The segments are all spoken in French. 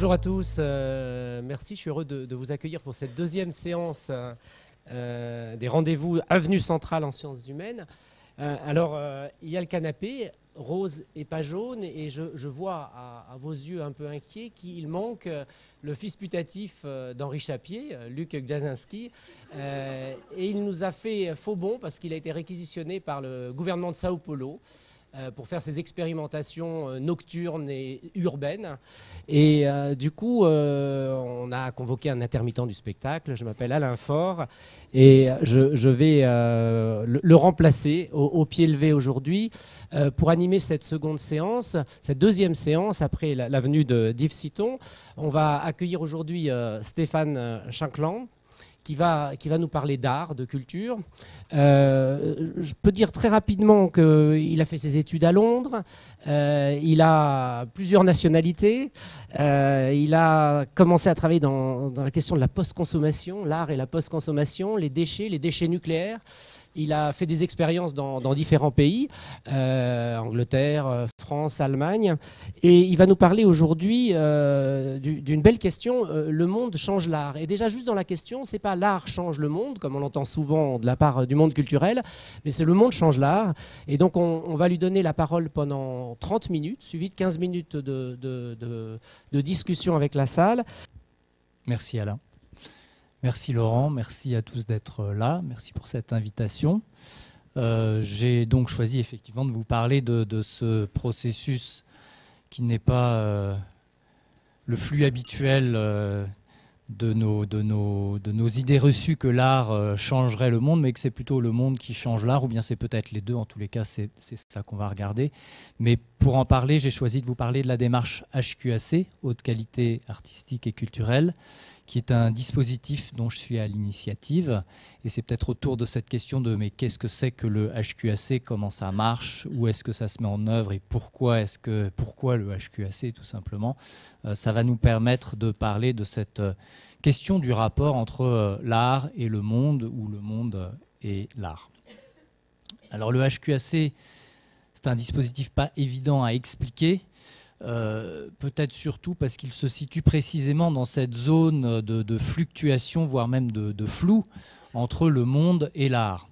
Bonjour à tous, euh, merci, je suis heureux de, vous accueillir pour cette deuxième séance euh, euh, des rendez-vous Avenue Centrale en sciences humaines. alors, il y a le canapé, rose et pas jaune, et je, vois à, vos yeux un peu inquiets qu'il manque le fils putatif d'Henri Chapier, Luc euh, et il nous a fait faux bon parce qu'il a été réquisitionné par le gouvernement de Sao Paulo. Euh, pour faire ces expérimentations euh, nocturnes et urbaines. Et euh, du coup, on a convoqué un intermittent du spectacle, je m'appelle Alain Faure, et je, vais le, remplacer au, pied levé aujourd'hui pour animer cette seconde séance, cette deuxième séance après l'avenue d'Yves Citon. On va accueillir aujourd'hui Stéphane Chinclan qui va, qui va nous parler d'art, de culture. Euh, je peux dire très rapidement qu'il euh, a fait ses études à Londres, euh, il a plusieurs nationalités, euh, il a commencé à travailler dans, la question de la post-consommation, l'art et la post-consommation, les déchets, les déchets nucléaires. Il a fait des expériences dans, différents pays, euh, Angleterre, euh, France, Allemagne. Et il va nous parler aujourd'hui d'une belle question, le monde change l'art. Et déjà, juste dans la question, c'est pas l'art change le monde, comme on l'entend souvent de la part du monde culturel, mais c'est le monde change l'art. Et donc, on, va lui donner la parole pendant 30 minutes, suivi de 15 minutes de, de, de de discussion avec la salle. Merci Alain. Merci Laurent, merci à tous d'être euh, là, merci pour cette invitation. Euh, j'ai donc choisi effectivement de vous parler de, ce processus qui n'est pas euh, le flux habituel de nos, idées reçues que l'art euh, changerait le monde, mais que c'est plutôt le monde qui change l'art, ou bien c'est peut-être les deux, en tous les cas, c'est ça qu'on va regarder. Mais pour en parler, j'ai choisi de vous parler de la démarche HQAC, haute qualité artistique et culturelle, qui est un dispositif dont je suis à l'initiative. Et c'est peut-être autour de cette question de mais qu'est-ce que c'est que le HQAC, comment ça marche, où est-ce que ça se met en œuvre et pourquoi est que pourquoi le HQAC tout simplement. Euh, ça va nous permettre de parler de cette euh, question du rapport entre euh, l'art et le monde ou le monde et l'art. Alors le HQAC, c'est un dispositif pas évident à expliquer euh, peut-être surtout parce qu'il se situe précisément dans cette zone de, fluctuation, voire même de, flou, entre le monde et l'art.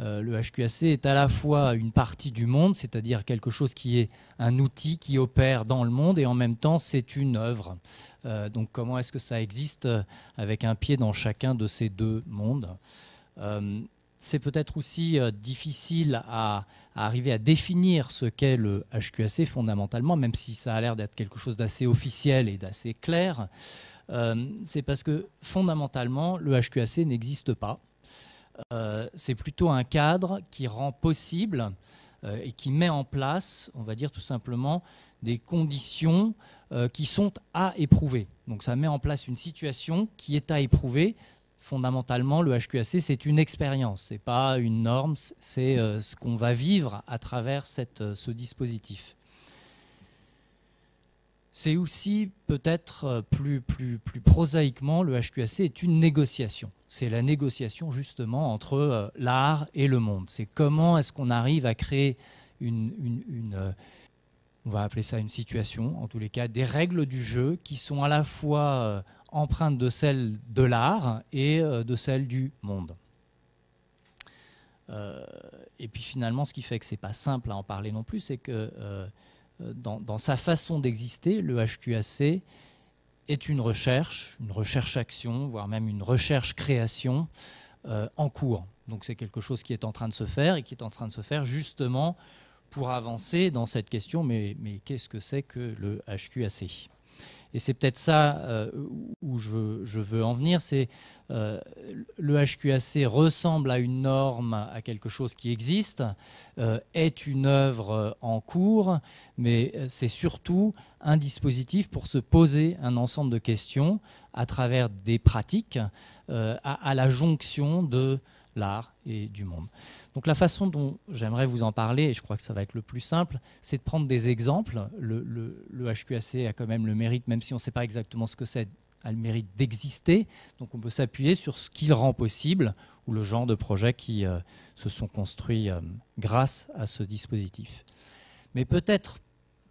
Euh, le HQAC est à la fois une partie du monde, c'est-à-dire quelque chose qui est un outil qui opère dans le monde, et en même temps c'est une œuvre. Euh, donc comment est-ce que ça existe avec un pied dans chacun de ces deux mondes c'est peut-être aussi euh, difficile à, arriver à définir ce qu'est le HQAC fondamentalement, même si ça a l'air d'être quelque chose d'assez officiel et d'assez clair. Euh, c'est parce que fondamentalement, le HQAC n'existe pas. Euh, c'est plutôt un cadre qui rend possible et qui met en place, on va dire tout simplement, des conditions qui sont à éprouver. Donc ça met en place une situation qui est à éprouver fondamentalement, le HQAC, c'est une expérience, c'est pas une norme, c'est euh, ce qu'on va vivre à travers euh, ce dispositif. C'est aussi peut-être euh, plus, plus, plus prosaïquement, le HQAC est une négociation. C'est la négociation justement entre l'art et le monde. C'est comment est-ce qu'on arrive à créer une on va appeler ça une situation, en tous les cas, des règles du jeu qui sont à la fois empreinte de celle de l'art et euh, de celle du monde. Euh, et puis finalement, ce qui fait que ce n'est pas simple à en parler non plus, c'est que euh, dans, sa façon d'exister, le HQAC est une recherche, une recherche-action, voire même une recherche-création en cours. Donc c'est quelque chose qui est en train de se faire et qui est en train de se faire justement pour avancer dans cette question, mais qu'est-ce que c'est que le HQAC et c'est peut-être ça euh, où je veux, en venir, c'est euh, le HQAC ressemble à une norme, à quelque chose qui existe, euh, est une œuvre en cours, mais c'est surtout un dispositif pour se poser un ensemble de questions à travers des pratiques, à, la jonction de l'art et du monde. Donc la façon dont j'aimerais vous en parler, et je crois que ça va être le plus simple, c'est de prendre des exemples. Le, HQAC a quand même le mérite, même si on ne sait pas exactement ce que c'est, a le mérite d'exister. Donc on peut s'appuyer sur ce qu'il rend possible ou le genre de projets qui euh, se sont construits euh, grâce à ce dispositif. Mais peut-être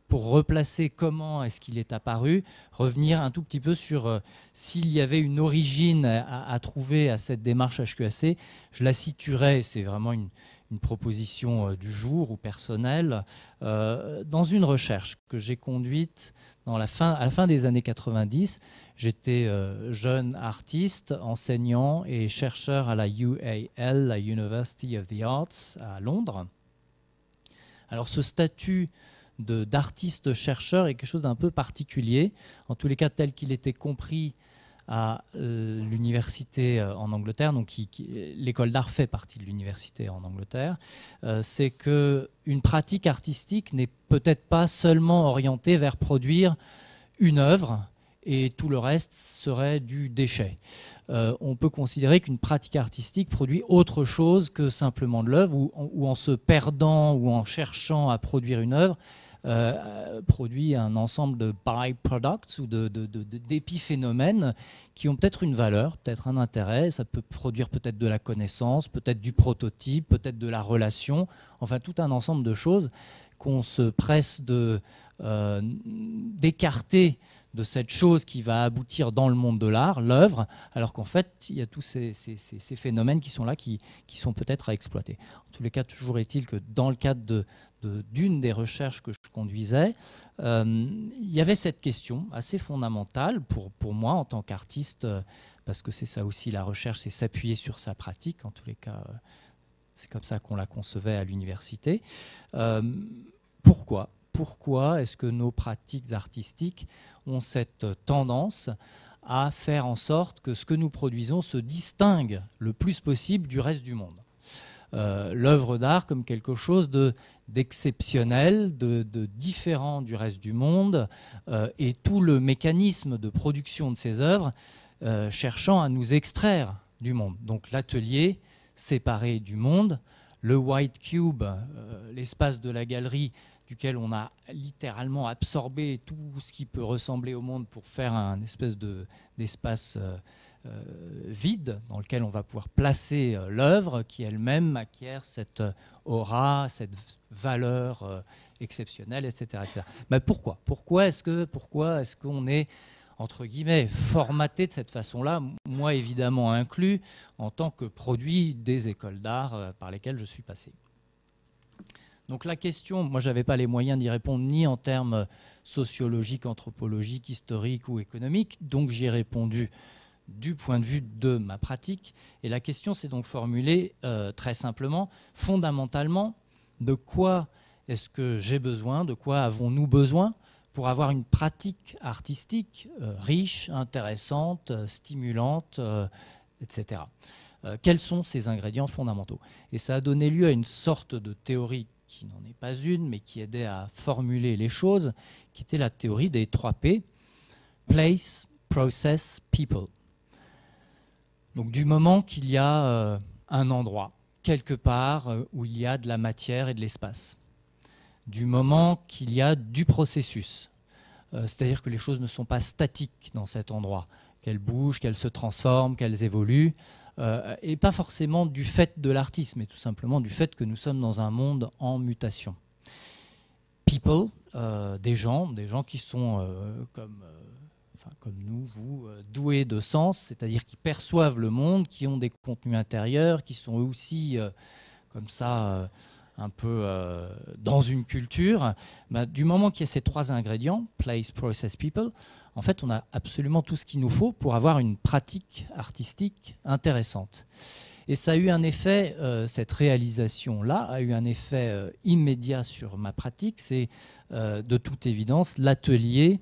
pour replacer comment est-ce qu'il est apparu, revenir un tout petit peu sur euh, s'il y avait une origine à, trouver à cette démarche HQAC. Je la situerai, c'est vraiment une, proposition euh, du jour ou personnelle, euh, dans une recherche que j'ai conduite dans la fin, à la fin des années 90. J'étais jeune artiste, enseignant et chercheur à la UAL, la University of the Arts, à Londres. Alors ce statut d'artistes chercheurs est quelque chose d'un peu particulier, en tous les cas tel qu'il était compris à euh, l'université euh, en Angleterre, donc l'école d'art fait partie de l'université en Angleterre, euh, c'est que une pratique artistique n'est peut-être pas seulement orientée vers produire une œuvre et tout le reste serait du déchet. on peut considérer qu'une pratique artistique produit autre chose que simplement de l'œuvre, ou en se perdant ou en cherchant à produire une œuvre, euh, produit un ensemble de by-products ou d'épiphénomènes de, de, qui ont peut-être une valeur, peut-être un intérêt. Ça peut produire peut-être de la connaissance, peut-être du prototype, peut-être de la relation, enfin tout un ensemble de choses qu'on se presse euh, d'écarter de cette chose qui va aboutir dans le monde de l'art, l'œuvre, alors qu'en fait, il y a tous ces, phénomènes qui sont là, qui, qui sont peut-être à exploiter. En tous les cas, toujours est-il que dans le cadre de, d'une des recherches que je conduisais, euh, il y avait cette question assez fondamentale pour, moi en tant qu'artiste, euh, parce que c'est ça aussi la recherche, c'est s'appuyer sur sa pratique, en tous les cas, euh, c'est comme ça qu'on la concevait à l'université. pourquoi Pourquoi est-ce que nos pratiques artistiques ont cette tendance à faire en sorte que ce que nous produisons se distingue le plus possible du reste du monde euh, l'œuvre d'art comme quelque chose de d'exceptionnel, de, de, différent du reste du monde, euh, et tout le mécanisme de production de ces œuvres euh, cherchant à nous extraire du monde. Donc l'atelier séparé du monde, le White Cube, euh, l'espace de la galerie duquel on a littéralement absorbé tout ce qui peut ressembler au monde pour faire un espèce d'espace... vide dans lequel on va pouvoir placer l'œuvre qui elle-même acquiert cette aura, cette valeur euh, exceptionnelle, etc. Mais pourquoi Pourquoi est-ce que pourquoi est-ce qu'on est entre guillemets formaté de cette façon-là Moi, évidemment inclus en tant que produit des écoles d'art euh, par lesquelles je suis passé. Donc la question, moi j'avais pas les moyens d'y répondre ni en termes sociologiques, anthropologiques, historiques ou économiques, donc j'ai répondu du point de vue de ma pratique. Et la question s'est donc formulée euh, très simplement, fondamentalement, de quoi est-ce que j'ai besoin, de quoi avons-nous besoin pour avoir une pratique artistique euh, riche, intéressante, euh, stimulante, etc. quels sont ces ingrédients fondamentaux Et ça a donné lieu à une sorte de théorie qui n'en est pas une, mais qui aidait à formuler les choses, qui était la théorie des 3 P, Place, Process, People. Donc du moment qu'il y a euh, un endroit, quelque part, euh, où il y a de la matière et de l'espace, du moment qu'il y a du processus, euh, c'est-à-dire que les choses ne sont pas statiques dans cet endroit, qu'elles bougent, qu'elles se transforment, qu'elles évoluent, et pas forcément du fait de l'artiste, mais tout simplement du fait que nous sommes dans un monde en mutation. People, des gens, des gens qui sont comme Hein, comme nous, vous, euh, doués de sens, c'est-à-dire qui perçoivent le monde, qui ont des contenus intérieurs, qui sont eux aussi euh, comme ça, euh, un peu dans une culture, bah, du moment qu'il y a ces trois ingrédients, place, process, people, en fait, on a absolument tout ce qu'il nous faut pour avoir une pratique artistique intéressante. Et ça a eu un effet, cette réalisation-là a eu un effet immédiat sur ma pratique. C'est de toute évidence l'atelier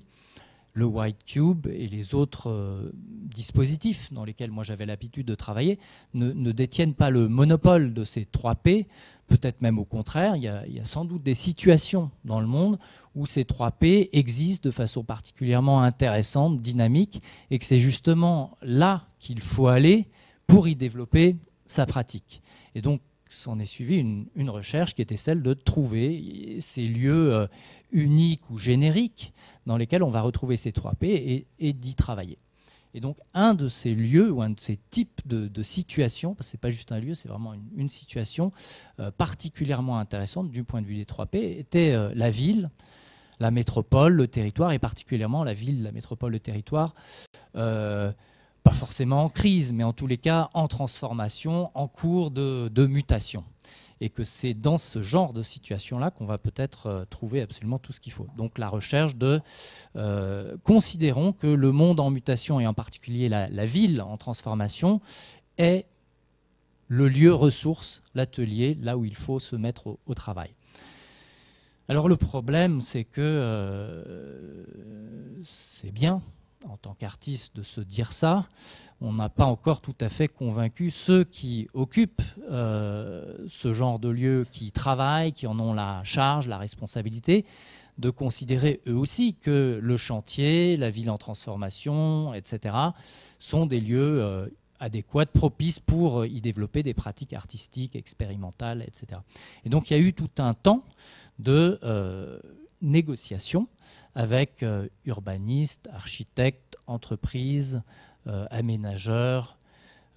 le White Cube et les autres euh, dispositifs dans lesquels moi j'avais l'habitude de travailler ne, détiennent pas le monopole de ces 3 P. Peut-être même au contraire, il y, a, sans doute des situations dans le monde où ces 3 P existent de façon particulièrement intéressante, dynamique, et que c'est justement là qu'il faut aller pour y développer sa pratique. Et donc, s'en est suivie une, recherche qui était celle de trouver ces lieux. Euh, uniques ou génériques dans lesquels on va retrouver ces trois P et, d'y travailler. Et donc un de ces lieux ou un de ces types de, situations, parce que ce n'est pas juste un lieu, c'est vraiment une, situation euh, particulièrement intéressante du point de vue des trois P, était euh, la ville, la métropole, le territoire, et particulièrement la ville, la métropole, le territoire. Euh, pas forcément en crise, mais en tous les cas en transformation, en cours de mutation et que c'est dans ce genre de situation-là qu'on va peut-être euh, trouver absolument tout ce qu'il faut. Donc la recherche de, euh, considérons que le monde en mutation, et en particulier la, ville en transformation, est le lieu ressource, l'atelier, là où il faut se mettre au, travail. Alors le problème, c'est que euh, c'est bien, en tant qu'artiste de se dire ça. On n'a pas encore tout à fait convaincu ceux qui occupent euh, ce genre de lieu, qui travaillent, qui en ont la charge, la responsabilité, de considérer eux aussi que le chantier, la ville en transformation, etc., sont des lieux euh, adéquats, propices pour y développer des pratiques artistiques, expérimentales, etc. Et donc il y a eu tout un temps de... Euh, négociations avec euh, urbanistes, architectes, entreprises, euh, aménageurs,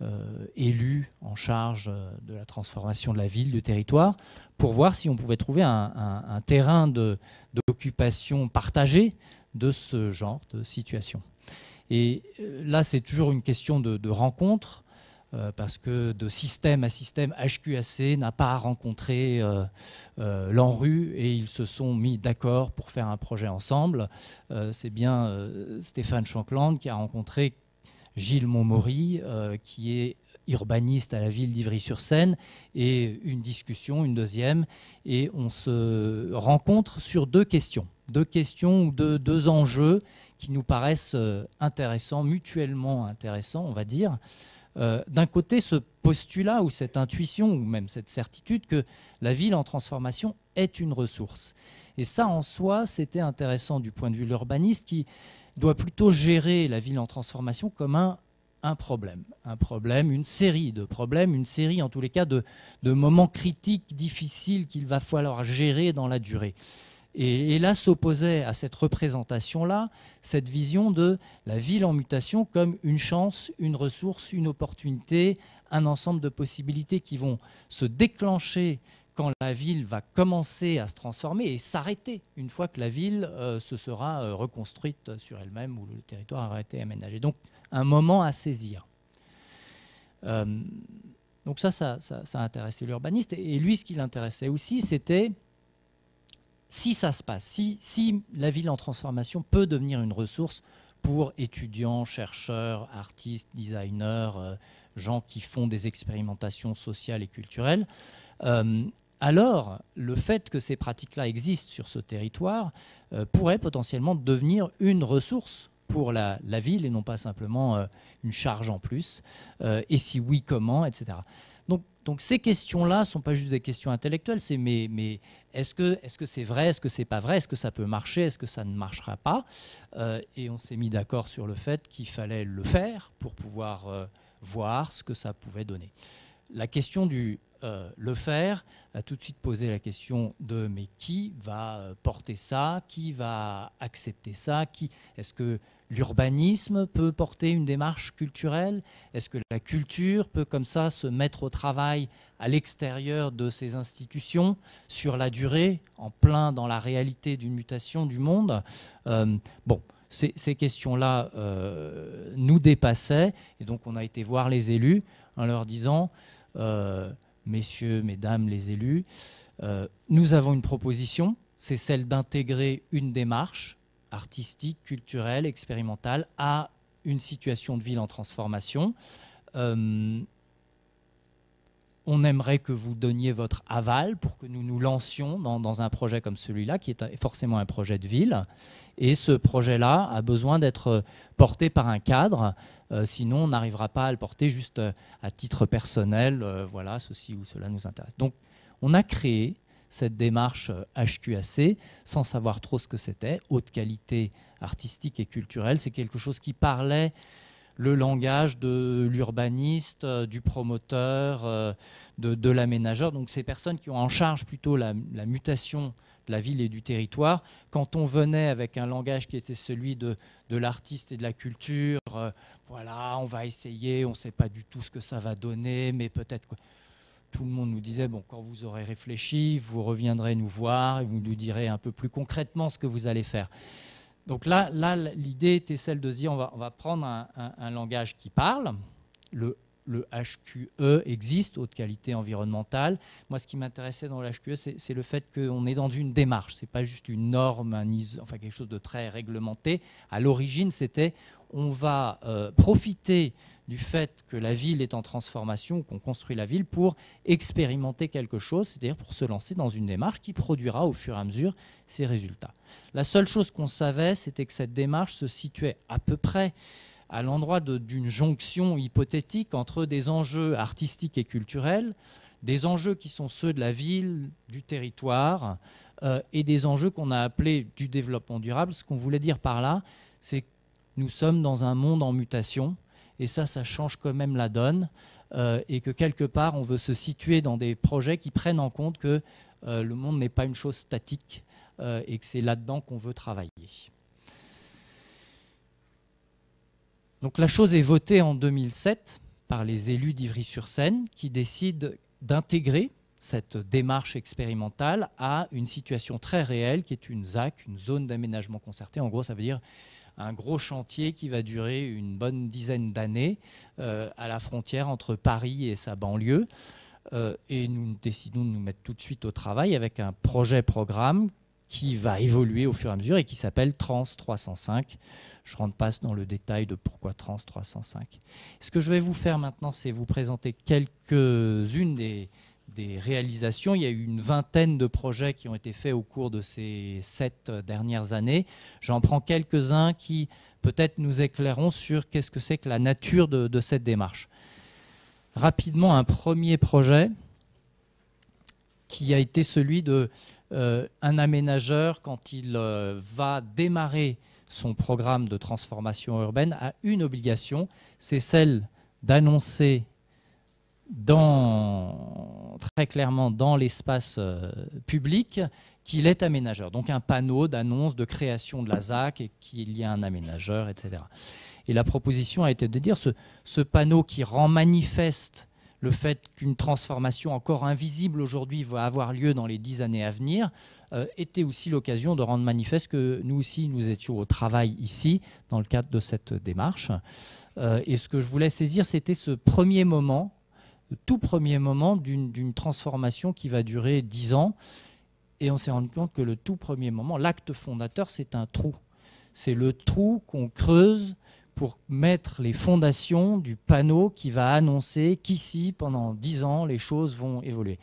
euh, élus en charge de la transformation de la ville, du territoire, pour voir si on pouvait trouver un, terrain d'occupation partagée de ce genre de situation. Et là, c'est toujours une question de rencontre. Euh, parce que de système à système, HQAC n'a pas rencontré euh, euh, l'ANRU et ils se sont mis d'accord pour faire un projet ensemble. C'est bien Stéphane Chancland qui a rencontré Gilles Montmaury, qui est urbaniste à la ville d'Ivry-sur-Seine, et une discussion, une deuxième, et on se rencontre sur deux questions, deux questions ou deux, enjeux qui nous paraissent intéressants, mutuellement intéressants, on va dire. Euh, d'un côté ce postulat ou cette intuition ou même cette certitude que la ville en transformation est une ressource. Et ça en soi, c'était intéressant du point de vue de l'urbaniste qui doit plutôt gérer la ville en transformation comme un, problème, un problème, une série de problèmes, une série en tous les cas de moments critiques, difficiles qu'il va falloir gérer dans la durée. Et, là s'opposait à cette représentation-là, cette vision de la ville en mutation comme une chance, une ressource, une opportunité, un ensemble de possibilités qui vont se déclencher quand la ville va commencer à se transformer et s'arrêter une fois que la ville euh, se sera euh, reconstruite sur elle-même ou le territoire aura été aménagé. Donc un moment à saisir. Euh, donc ça, ça, ça, ça intéressait l'urbaniste. Et lui, ce qui l'intéressait aussi, c'était si ça se passe, si, la ville en transformation peut devenir une ressource pour étudiants, chercheurs, artistes, designers, euh, gens qui font des expérimentations sociales et culturelles, euh, alors le fait que ces pratiques-là existent sur ce territoire euh, pourrait potentiellement devenir une ressource pour la ville et non pas simplement une charge en plus. et si oui, comment, etc. Donc, ces questions-là ne sont pas juste des questions intellectuelles, c'est mais, mais est-ce que c'est vrai, est-ce que c'est pas vrai, est-ce que ça peut marcher, est-ce que ça ne marchera pas euh, Et on s'est mis d'accord sur le fait qu'il fallait le faire pour pouvoir euh, voir ce que ça pouvait donner. La question du euh, le faire a tout de suite posé la question de mais qui va porter ça, qui va accepter ça, qui est-ce que l'urbanisme peut porter une démarche culturelle Est-ce que la culture peut comme ça se mettre au travail à l'extérieur de ces institutions sur la durée, en plein dans la réalité d'une mutation du monde euh, Bon. Ces, questions-là euh, nous dépassaient, et donc on a été voir les élus en leur disant, euh, messieurs, mesdames les élus, nous avons une proposition, c'est celle d'intégrer une démarche artistique, culturelle, expérimentale à une situation de ville en transformation. Euh, on aimerait que vous donniez votre aval pour que nous nous lancions dans, un projet comme celui-là, qui est forcément un projet de ville. Et ce projet-là a besoin d'être euh, porté par un cadre, euh, sinon on n'arrivera pas à le porter juste à titre personnel, voilà, ceci ou cela nous intéresse. Donc on a créé cette démarche HQAC euh, sans savoir trop ce que c'était. Haute qualité artistique et culturelle, c'est quelque chose qui parlait le langage de l'urbaniste, euh, du promoteur, euh, de, l'aménageur. Donc ces personnes qui ont en charge plutôt la, mutation de la ville et du territoire. Quand on venait avec un langage qui était celui de, l'artiste et de la culture, voilà, on va essayer, on ne sait pas du tout ce que ça va donner, mais peut-être tout le monde nous disait, bon, quand vous aurez réfléchi, vous reviendrez nous voir et vous nous direz un peu plus concrètement ce que vous allez faire. Donc là, l'idée était celle de dire, on va, prendre un, langage qui parle. Le, HQE e existe, haute qualité environnementale. Moi, ce qui m'intéressait dans le HQE, c'est le fait qu'on est dans une démarche. Ce n'est pas juste une norme, enfin quelque chose de très réglementé. À l'origine, c'était, on va euh, profiter du fait que la ville est en transformation, qu'on construit la ville pour expérimenter quelque chose, c'est-à-dire pour se lancer dans une démarche qui produira au fur et à mesure ses résultats. La seule chose qu'on savait, c'était que cette démarche se situait à peu près à l'endroit d'une jonction hypothétique entre des enjeux artistiques et culturels, des enjeux qui sont ceux de la ville, du territoire, euh, et des enjeux qu'on a appelés du développement durable. Ce qu'on voulait dire par là, c'est que nous sommes dans un monde en mutation, et ça, ça change quand même la donne. Euh, et que quelque part, on veut se situer dans des projets qui prennent en compte que euh, le monde n'est pas une chose statique euh, et que c'est là-dedans qu'on veut travailler. Donc la chose est votée en 2007 par les élus d'Ivry-sur-Seine qui décident d'intégrer cette démarche expérimentale à une situation très réelle qui est une ZAC, une zone d'aménagement concerté. En gros, ça veut dire un gros chantier qui va durer une bonne dizaine d'années euh, à la frontière entre Paris et sa banlieue. Euh, et nous décidons de nous mettre tout de suite au travail avec un projet-programme qui va évoluer au fur et à mesure et qui s'appelle Trans 305. Je rentre pas dans le détail de pourquoi Trans 305. Ce que je vais vous faire maintenant, c'est vous présenter quelques-unes des, des réalisations. Il y a eu une vingtaine de projets qui ont été faits au cours de ces sept dernières années. J'en prends quelques-uns qui peut-être nous éclaireront sur qu'est-ce que c'est que la nature de, cette démarche. Rapidement, un premier projet qui a été celui de euh, un aménageur quand il euh, va démarrer son programme de transformation urbaine a une obligation, c'est celle d'annoncer dans très clairement dans l'espace euh, public qu'il est aménageur. Donc un panneau d'annonce de création de la ZAC et qu'il y a un aménageur, etc. Et la proposition a été de dire ce, ce panneau qui rend manifeste le fait qu'une transformation encore invisible aujourd'hui va avoir lieu dans les dix années à venir, euh, était aussi l'occasion de rendre manifeste que nous aussi, nous étions au travail ici, dans le cadre de cette démarche. Euh, et ce que je voulais saisir, c'était ce premier moment tout premier moment d'une transformation qui va durer dix ans. Et on s'est rendu compte que le tout premier moment, l'acte fondateur, c'est un trou. C'est le trou qu'on creuse pour mettre les fondations du panneau qui va annoncer qu'ici, pendant dix ans, les choses vont évoluer.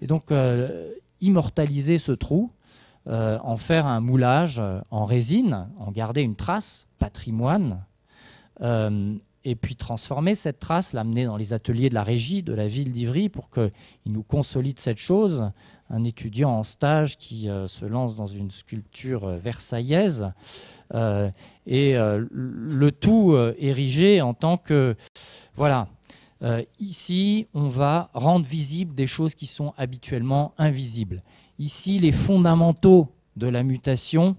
Et donc, euh, immortaliser ce trou, euh, en faire un moulage en résine, en garder une trace, patrimoine, euh, et puis transformer cette trace, l'amener dans les ateliers de la régie de la ville d'Ivry pour qu'il nous consolide cette chose. Un étudiant en stage qui euh, se lance dans une sculpture euh, versaillaise, euh, et le tout érigé en tant que... Voilà, ici, on va rendre visibles des choses qui sont habituellement invisibles. Ici, les fondamentaux de la mutation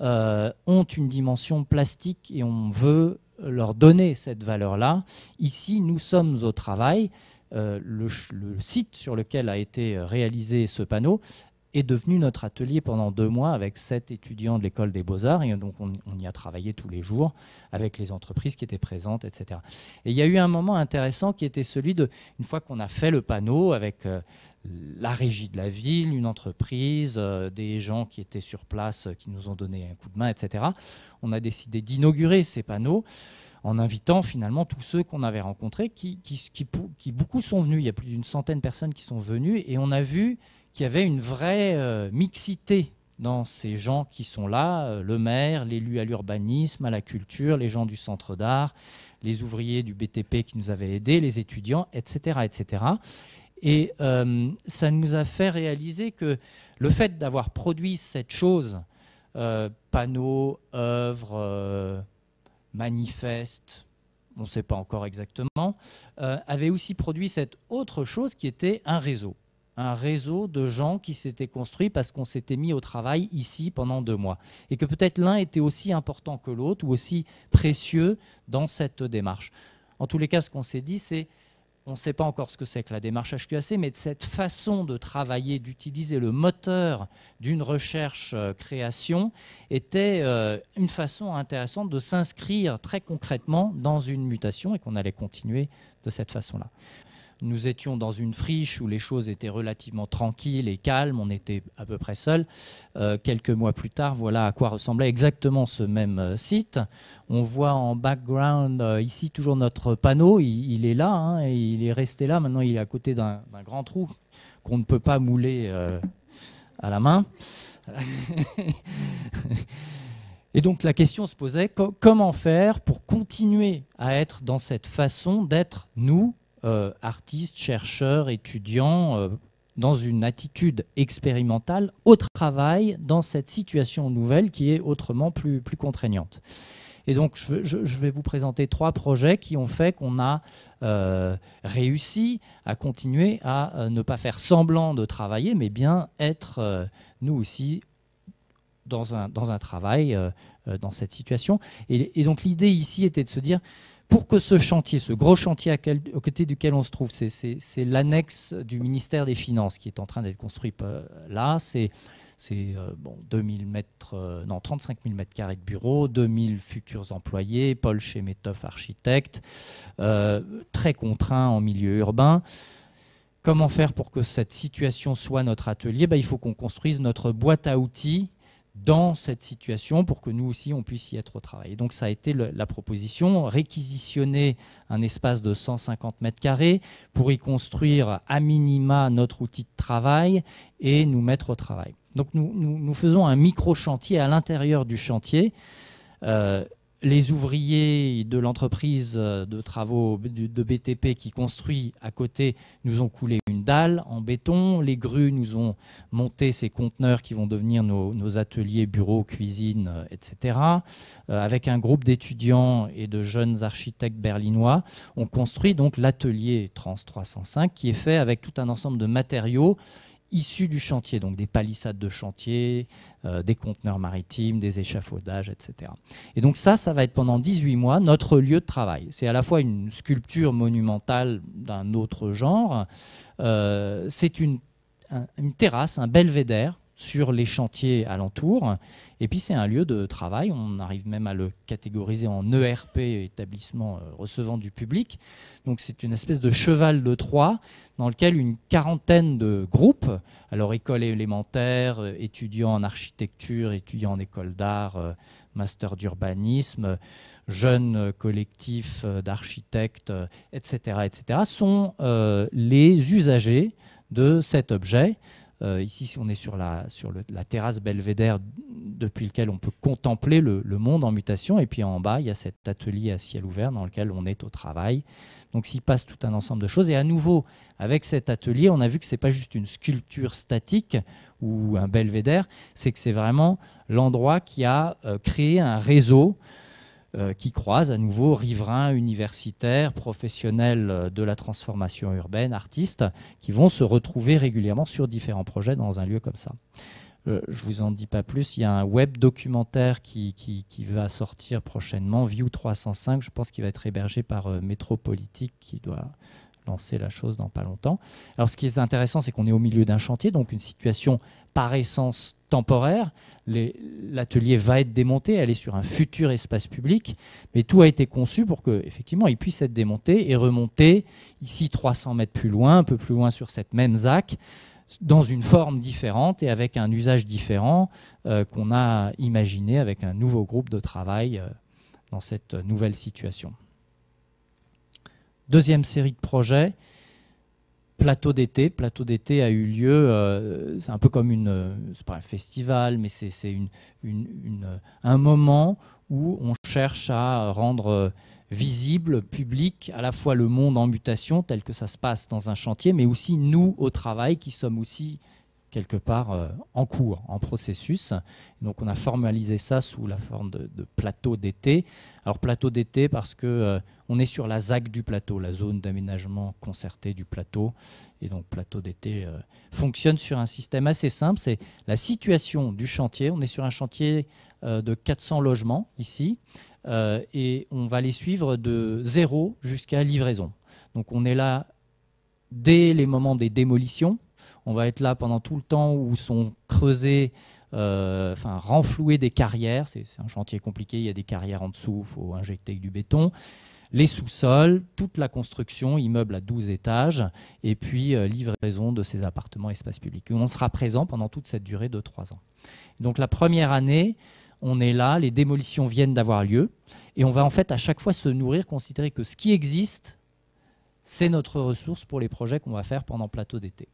ont une dimension plastique et on veut leur donner cette valeur-là. Ici, nous sommes au travail. Euh, le, site sur lequel a été euh, réalisé ce panneau est devenu notre atelier pendant deux mois avec sept étudiants de l'école des beaux-arts. Et donc, on, y a travaillé tous les jours avec les entreprises qui étaient présentes, etc. Et il y a eu un moment intéressant qui était celui de, une fois qu'on a fait le panneau avec euh, la régie de la ville, une entreprise, euh, des gens qui étaient sur place, euh, qui nous ont donné un coup de main, etc. On a décidé d'inaugurer ces panneaux en invitant finalement tous ceux qu'on avait rencontrés, qui, beaucoup sont venus. Il y a plus d'une centaine de personnes qui sont venues et on a vu qu'il y avait une vraie euh, mixité dans ces gens qui sont là, le maire, l'élu à l'urbanisme, à la culture, les gens du centre d'art, les ouvriers du BTP qui nous avaient aidés, les étudiants, etc. etc. Et euh, ça nous a fait réaliser que le fait d'avoir produit cette chose, euh, panneaux, œuvres, euh, manifestes, on ne sait pas encore exactement, euh, avait aussi produit cette autre chose qui était un réseau. Un réseau de gens qui s'étaient construits parce qu'on s'était mis au travail ici pendant deux mois. Et que peut-être l'un était aussi important que l'autre ou aussi précieux dans cette démarche. En tous les cas, ce qu'on s'est dit, c'est on ne sait pas encore ce que c'est que la démarche HQAC, mais de cette façon de travailler, d'utiliser le moteur d'une recherche-création, euh, était euh, une façon intéressante de s'inscrire très concrètement dans une mutation et qu'on allait continuer de cette façon-là. Nous étions dans une friche où les choses étaient relativement tranquilles et calmes, on était à peu près seuls. Euh, quelques mois plus tard, voilà à quoi ressemblait exactement ce même euh, site. On voit en background euh, ici toujours notre panneau, il, est là, hein, et il est resté là, maintenant il est à côté d'un grand trou qu'on ne peut pas mouler à la main. Et donc la question se posait, comment faire pour continuer à être dans cette façon d'être nous, euh, artistes, chercheurs, étudiants, euh, dans une attitude expérimentale au travail, dans cette situation nouvelle qui est autrement plus, plus contraignante. Et donc, je, je, vais vous présenter trois projets qui ont fait qu'on a euh, réussi à continuer à ne pas faire semblant de travailler, mais bien être, nous aussi, dans un, dans un travail, dans cette situation. et donc, l'idée ici était de se dire, pour que ce chantier, ce gros chantier à, quel, côté duquel on se trouve, c'est l'annexe du ministère des Finances qui est en train d'être construite euh, là. C'est euh, bon, 35 000 euh, mètres carrés de bureaux, 2000 futurs employés, Paul Chemetov, architecte, très contraint en milieu urbain. Comment faire pour que cette situation soit notre atelier ben, Il faut qu'on construise notre boîte à outils dans cette situation pour que nous aussi on puisse y être au travail. donc ça a été la proposition, réquisitionner un espace de 150 mètres carrés pour y construire à minima notre outil de travail et nous mettre au travail. Donc nous, nous, faisons un micro-chantier à l'intérieur du chantier. Euh, les ouvriers de l'entreprise de travaux de BTP qui construit à côté nous ont coulé en béton. Les grues nous ont monté ces conteneurs qui vont devenir nos, ateliers, bureaux, cuisines, euh, etc. Euh, avec un groupe d'étudiants et de jeunes architectes berlinois, on construit donc l'atelier Trans 305 qui est fait avec tout un ensemble de matériaux issus du chantier, donc des palissades de chantier, euh, des conteneurs maritimes, des échafaudages, etc. Et donc ça, ça va être pendant 18 mois notre lieu de travail. C'est à la fois une sculpture monumentale d'un autre genre, euh, c'est une, terrasse, un belvédère, sur les chantiers alentours. Et puis c'est un lieu de travail, on arrive même à le catégoriser en ERP, établissement euh, recevant du public. Donc c'est une espèce de cheval de Troie dans lequel une quarantaine de groupes, alors école élémentaires, euh, étudiants en architecture, étudiants en école d'art, euh, master d'urbanisme, jeunes collectifs d'architectes, etc., etc., sont les usagers de cet objet. Euh, ici, on est sur la, sur la terrasse belvédère depuis lequel on peut contempler le, monde en mutation. Et puis en bas, il y a cet atelier à ciel ouvert dans lequel on est au travail. Donc s'y passe tout un ensemble de choses. Et à nouveau, avec cet atelier, on a vu que ce n'est pas juste une sculpture statique ou un belvédère, c'est que c'est vraiment l'endroit qui a euh, créé un réseau euh, qui croisent à nouveau riverains, universitaires, professionnels euh, de la transformation urbaine, artistes, qui vont se retrouver régulièrement sur différents projets dans un lieu comme ça. Euh, je vous en dis pas plus, il y a un web documentaire qui, va sortir prochainement, View 305, je pense qu'il va être hébergé par euh, Métropolitique qui doit lancer la chose dans pas longtemps. Alors ce qui est intéressant, c'est qu'on est au milieu d'un chantier, donc une situation par essence temporaire. L'atelier va être démonté, elle est sur un futur espace public, mais tout a été conçu pour que, il puisse être démonté et remonter ici 300 mètres plus loin, un peu plus loin sur cette même ZAC, dans une forme différente et avec un usage différent euh, qu'on a imaginé avec un nouveau groupe de travail euh, dans cette nouvelle situation. Deuxième série de projets, plateau d'été. Plateau d'été a eu lieu, euh, c'est un peu comme une, euh, pas un festival, mais c'est une, une, un moment où on cherche à rendre euh, visible, public, à la fois le monde en mutation tel que ça se passe dans un chantier, mais aussi nous au travail qui sommes aussi quelque part euh, en cours, en processus. Donc on a formalisé ça sous la forme de, plateau d'été. Alors plateau d'été parce que euh, on est sur la ZAC du plateau, la zone d'aménagement concerté du plateau. Et donc plateau d'été euh, fonctionne sur un système assez simple, c'est la situation du chantier. On est sur un chantier de 400 logements ici et on va les suivre de zéro jusqu'à livraison. Donc on est là dès les moments des démolitions on va être là pendant tout le temps où sont creusés, euh, enfin renflouées des carrières. C'est un chantier compliqué, il y a des carrières en dessous, il faut injecter du béton. Les sous-sols, toute la construction, immeuble à 12 étages, et puis euh, livraison de ces appartements espaces publics. On sera présent pendant toute cette durée de 3 ans. Donc la première année, on est là, les démolitions viennent d'avoir lieu, et on va en fait à chaque fois se nourrir, considérer que ce qui existe, c'est notre ressource pour les projets qu'on va faire pendant plateau d'été.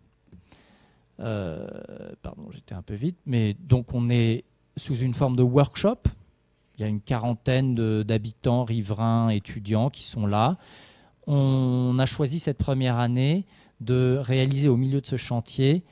Euh, pardon, j'étais un peu vite, mais donc on est sous une forme de workshop. Il y a une quarantaine d'habitants, riverains, étudiants qui sont là. On a choisi cette première année de réaliser au milieu de ce chantier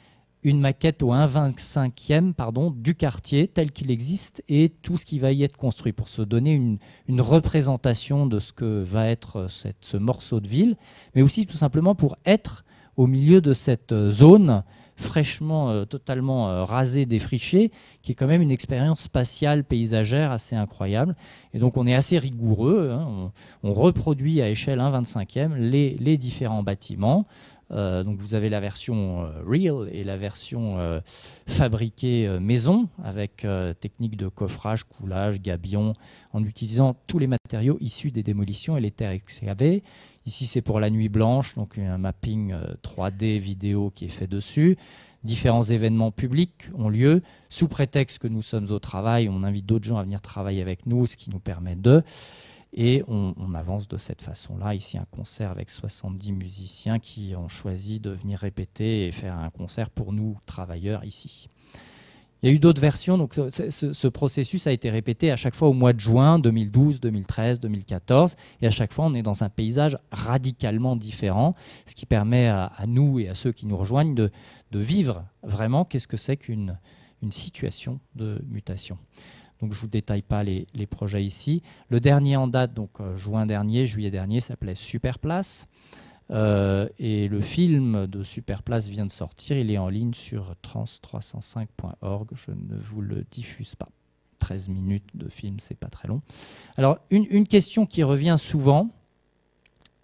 une maquette au 25 e pardon, du quartier tel qu'il existe et tout ce qui va y être construit pour se donner une, représentation de ce que va être ce morceau de ville, mais aussi tout simplement pour être au milieu de cette zone fraîchement, euh, totalement euh, rasé, défriché, qui est quand même une expérience spatiale, paysagère assez incroyable. Et donc on est assez rigoureux, hein. on, reproduit à échelle 1 25e les différents bâtiments. Euh, donc vous avez la version euh, real et la version euh, fabriquée maison avec technique de coffrage, coulage, gabion, en utilisant tous les matériaux issus des démolitions et les terres excavées. Ici, c'est pour la nuit blanche, donc un mapping 3D vidéo qui est fait dessus. Différents événements publics ont lieu. Sous prétexte que nous sommes au travail, on invite d'autres gens à venir travailler avec nous, ce qui nous permet de... Et on, avance de cette façon-là. Ici, un concert avec 70 musiciens qui ont choisi de venir répéter et faire un concert pour nous, travailleurs, ici. Il y a eu d'autres versions, donc ce, processus a été répété à chaque fois au mois de juin 2012, 2013, 2014, et à chaque fois on est dans un paysage radicalement différent, ce qui permet à, nous et à ceux qui nous rejoignent de, vivre vraiment qu'est-ce que c'est qu'une situation de mutation. Donc je ne vous détaille pas les, projets ici. Le dernier en date, donc euh, juin dernier, juillet dernier, s'appelait Superplace. Euh, et le film de Superplace vient de sortir. Il est en ligne sur trans305.org. Je ne vous le diffuse pas. 13 minutes de film, c'est pas très long. Alors, une, question qui revient souvent,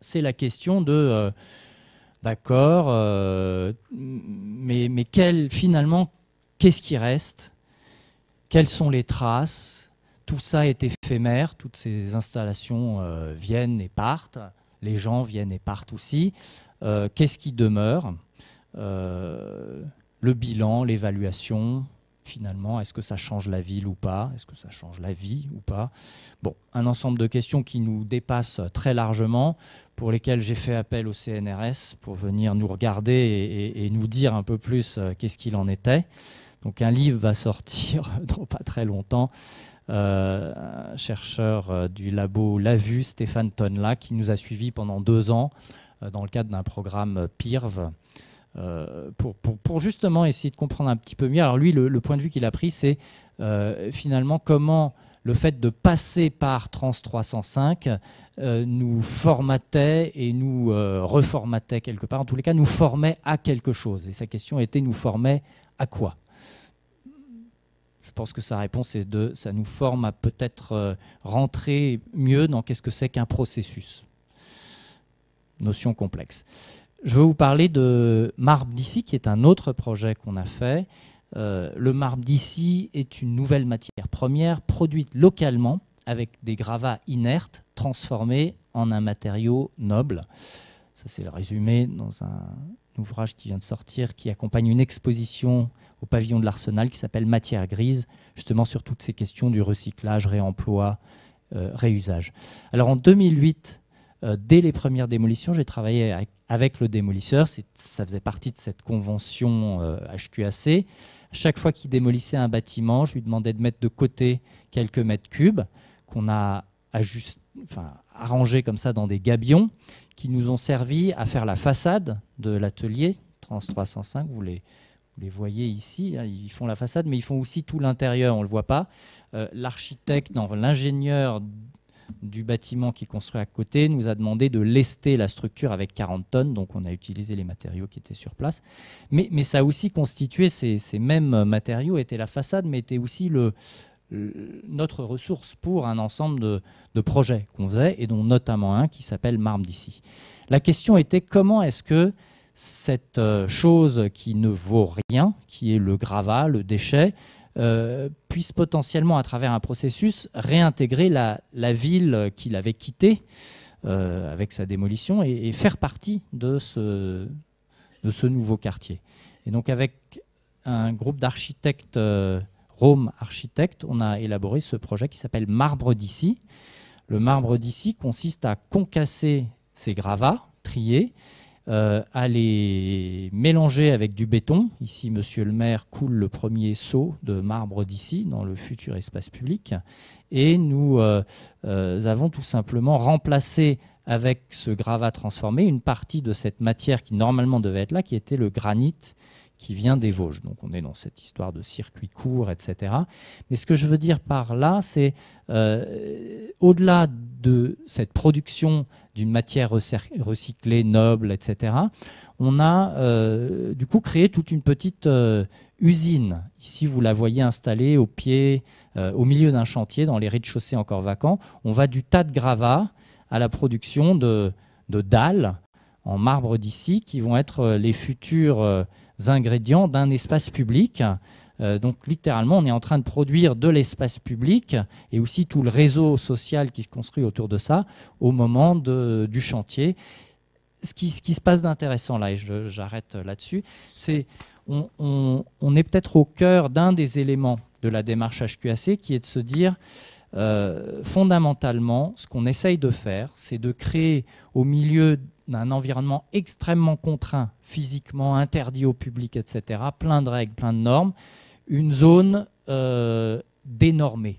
c'est la question de euh, d'accord, mais, mais quel, finalement, qu'est-ce qui reste quelles sont les traces Tout ça est éphémère, toutes ces installations euh, viennent et partent, les gens viennent et partent aussi. Euh, qu'est-ce qui demeure euh, Le bilan, l'évaluation, finalement, est-ce que ça change la ville ou pas Est-ce que ça change la vie ou pas Bon, un ensemble de questions qui nous dépassent très largement, pour lesquelles j'ai fait appel au CNRS pour venir nous regarder et nous dire un peu plus qu'est-ce qu'il en était. Donc un livre va sortir dans pas très longtemps. Euh, un chercheur euh, du labo LAVU, Stéphane Tonla, qui nous a suivis pendant deux ans euh, dans le cadre d'un programme PIRV. pour, justement essayer de comprendre un petit peu mieux. Alors lui, le, point de vue qu'il a pris, c'est finalement comment le fait de passer par Trans 305 nous formatait et nous reformatait quelque part, en tous les cas, nous formait à quelque chose. Et sa question était, nous formait à quoi je pense que sa réponse est de ça nous forme à peut-être euh, rentrer mieux dans qu'est-ce que c'est qu'un processus. Notion complexe. Je veux vous parler de Marbre d'ici, qui est un autre projet qu'on a fait. Euh, le marbre d'ici est une nouvelle matière première produite localement avec des gravats inertes transformés en un matériau noble. Ça, c'est le résumé dans un ouvrage qui vient de sortir qui accompagne une exposition au pavillon de l'Arsenal qui s'appelle Matière grise, justement sur toutes ces questions du recyclage, réemploi, euh, réusage. Alors en 2008, euh, dès les premières démolitions, j'ai travaillé avec le démolisseur, ça faisait partie de cette convention HQAC. Euh, Chaque fois qu'il démolissait un bâtiment, je lui demandais de mettre de côté quelques mètres cubes qu'on a enfin, arrangés comme ça dans des gabions qui nous ont servi à faire la façade de l'atelier Trans 305, vous les vous les voyez ici, hein, ils font la façade, mais ils font aussi tout l'intérieur, on ne le voit pas. Euh, l'architecte, l'ingénieur du bâtiment qui construit à côté nous a demandé de lester la structure avec 40 tonnes, donc on a utilisé les matériaux qui étaient sur place. Mais, ça a aussi constitué, ces, mêmes matériaux étaient la façade, mais étaient aussi notre ressource pour un ensemble de, projets qu'on faisait, et dont notamment un qui s'appelle Marne d'ici. La question était comment est-ce que cette euh, chose qui ne vaut rien, qui est le gravat, le déchet, euh, puisse potentiellement, à travers un processus, réintégrer la, ville qu'il avait quittée euh, avec sa démolition et, faire partie de ce, de ce nouveau quartier. Et donc avec un groupe d'architectes, Rome Architectes, on a élaboré ce projet qui s'appelle Marbre d'ici. Le marbre d'ici consiste à concasser ces gravats, triés, euh, à les mélanger avec du béton. Ici, monsieur le maire coule le premier seau de marbre d'ici dans le futur espace public. Et nous euh, euh, avons tout simplement remplacé avec ce gravat transformé une partie de cette matière qui normalement devait être là, qui était le granit qui vient des Vosges. Donc on est dans cette histoire de circuit court, etc. Mais ce que je veux dire par là, c'est euh, au-delà de cette production d'une matière recyclée, noble, etc., on a euh, du coup créé toute une petite euh, usine. Ici, vous la voyez installée au pied, au milieu d'un chantier, dans les rez-de-chaussée encore vacants. On va du tas de gravats à la production de, de dalles en marbre d'ici, qui vont être les futurs ingrédients d'un espace public. Euh, donc littéralement, on est en train de produire de l'espace public et aussi tout le réseau social qui se construit autour de ça au moment du chantier. Ce qui, ce qui se passe d'intéressant là, et j'arrête là-dessus, c'est on, est peut-être au cœur d'un des éléments de la démarche HQAC qui est de se dire euh, fondamentalement, ce qu'on essaye de faire, c'est de créer au milieu un environnement extrêmement contraint, physiquement interdit au public, etc., plein de règles, plein de normes, une zone euh, dénormée,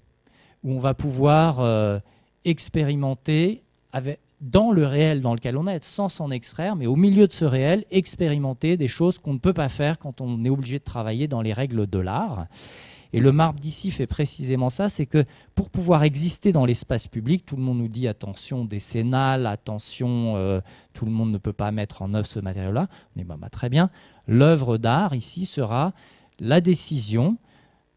où on va pouvoir euh, expérimenter avec, dans le réel dans lequel on est, sans s'en extraire, mais au milieu de ce réel, expérimenter des choses qu'on ne peut pas faire quand on est obligé de travailler dans les règles de l'art. Et le marbre d'ici fait précisément ça, c'est que pour pouvoir exister dans l'espace public, tout le monde nous dit attention décennale, attention, euh, tout le monde ne peut pas mettre en œuvre ce matériau-là. On eh ben, bah, très bien, l'œuvre d'art ici sera la décision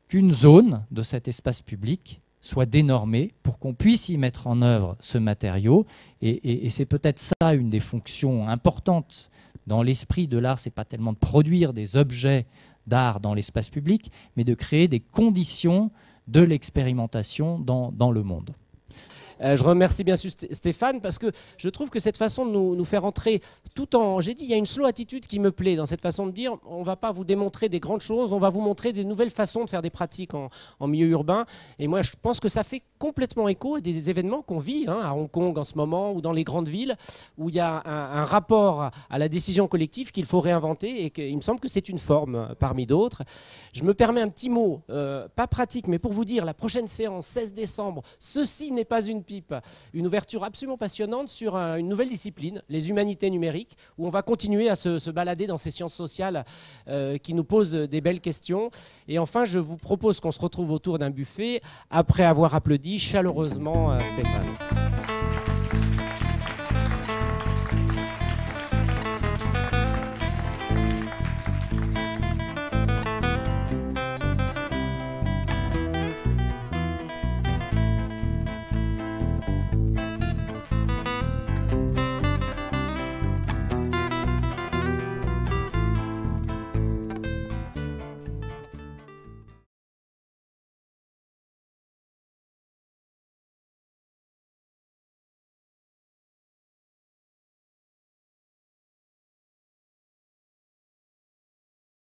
qu'une zone de cet espace public soit dénormée pour qu'on puisse y mettre en œuvre ce matériau. Et, et c'est peut-être ça une des fonctions importantes dans l'esprit de l'art, c'est pas tellement de produire des objets d'art dans l'espace public, mais de créer des conditions de l'expérimentation dans, le monde. Euh, je remercie bien sûr Stéphane parce que je trouve que cette façon de nous, faire entrer tout en... J'ai dit, il y a une slow attitude qui me plaît dans cette façon de dire, on ne va pas vous démontrer des grandes choses, on va vous montrer des nouvelles façons de faire des pratiques en, en milieu urbain. Et moi, je pense que ça fait complètement écho à des événements qu'on vit hein, à Hong Kong en ce moment ou dans les grandes villes où il y a un, rapport à la décision collective qu'il faut réinventer et qu'il me semble que c'est une forme euh, parmi d'autres. Je me permets un petit mot, euh, pas pratique, mais pour vous dire, la prochaine séance, 16 décembre, ceci n'est pas une une ouverture absolument passionnante sur euh, une nouvelle discipline, les humanités numériques, où on va continuer à se, balader dans ces sciences sociales euh, qui nous posent des belles questions. Et enfin, je vous propose qu'on se retrouve autour d'un buffet après avoir applaudi chaleureusement euh, Stéphane.